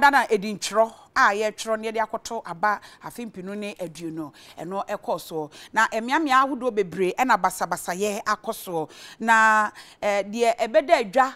dana edintwerɔ a yɛtwerɔ ne yɛde akɔto aba afempinu ne aduonu ɛno ɛkɔ soɔ na emiamia ahodoɔ bebree ɛna basabasayɛ akɔ soɔ na ɛɛ eh, deɛ ɛbɛda adwa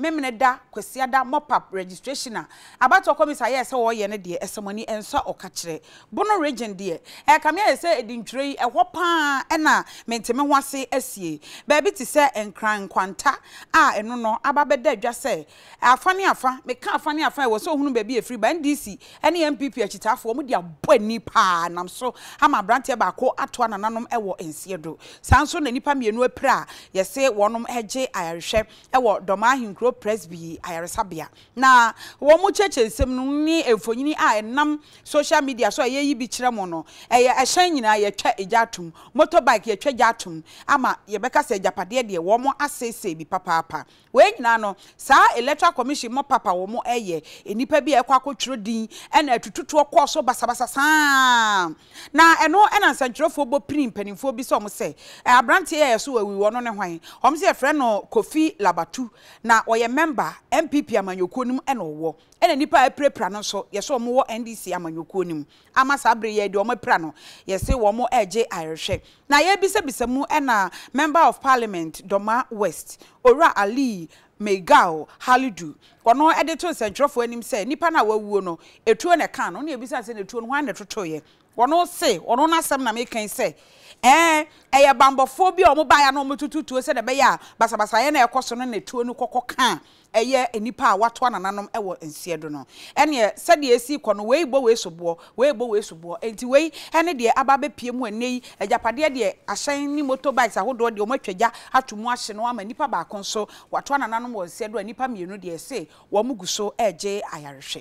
memene da kwasi ada mopap registration a abato komisa ye se wo ye ne de esemoni enso okakire bono region de e kame ye se edintwire e hopa e na menteme ho ase asie ba bi ti se enkran kwanta a eno no ababeda adwa se afa ne afa me ka afa ne afa e wo so hunu ba bi e free ba ndc ene mpp achitafo mo de abo ani pa nam so ama brantie ba ko ato nananom e wo ensie do sanso na nipa mienu apra ye se wonom eje ayarehwe e wo domahin kro ɛwɔ presby ayaresabea na wɔn mo kyɛkyɛ nsɛm no ne mfonyini a ɛnam social media so a yɛyi bi kyerɛ mo no ɛyɛ ɛhyɛn nyinaa yɛtwa egya atom motorbike yɛtwa egya atom ama yɛbɛka sɛ agyapadeɛ deɛ wɔn asiesie bi papaapa wɔn nyinaa no saa electoral commission mo papa wɔn ɛyɛ nnipa bi a ɛkɔ akɔtwerɛ din ɛna atututoɔ kɔɔ so basabasa saa na ɛno ɛna nsɛntwerɛfoɔ bɔ pini mpanimfoɔ bi sɛ wɔn sɛ aberanteɛ yɛ so wɔ awi wɔn ne hwan wɔn sɛ yɛfrɛ no kofi labatu na ɔyɛ ɔyɛ member npp amanyɔkuo no mu ɛna ɔwɔ ɛna nipa a ɛpirapira no nso yɛsɛ wɔn wɔ ndc amanyɔkuo no mu ama saa abiri yɛ deɛ wɔn apira no yɛsɛ wɔn ɛregye ayɛrehwɛ na yɛbisabisa mu ɛna member of parliament doma west owura ali Megao halidu ɔno ɛde to nsɛntwerɛfoɔ anim sɛ nipa na a wawuo no etuo na ɛka no ɔno yɛbisa sɛ na etuo no hwan na ɛtotoeɛ ɔno se ɔno n'asɛm na mekan sɛ ee eh, ɛyɛ bambɔfoɔ bi a ɔmo baeɛ na ɔmo tututuo sɛ ɛbɛyɛ a basabasayɛ na ɛkɔ so no na etuo no kɔkɔ kaa ɛyɛ nipa a watoa nananom ɛwɔ nsia do no ɛneɛ sɛdeɛ esi kɔ no wei bɔ wei so boɔ wei bɔ wei so boɔ eti wei ɛne deɛ aba abɛpie mu ɛnɛ yi agyapadeɛ deɛ ahyɛn ne motorbikes ahodoɔ deɛ ɔmo atwa gya ato mu ahye no ama nipa baako nso watoa nananom wɔ nsia do a nipa mmienu deɛ ɛsɛ wɔn gu so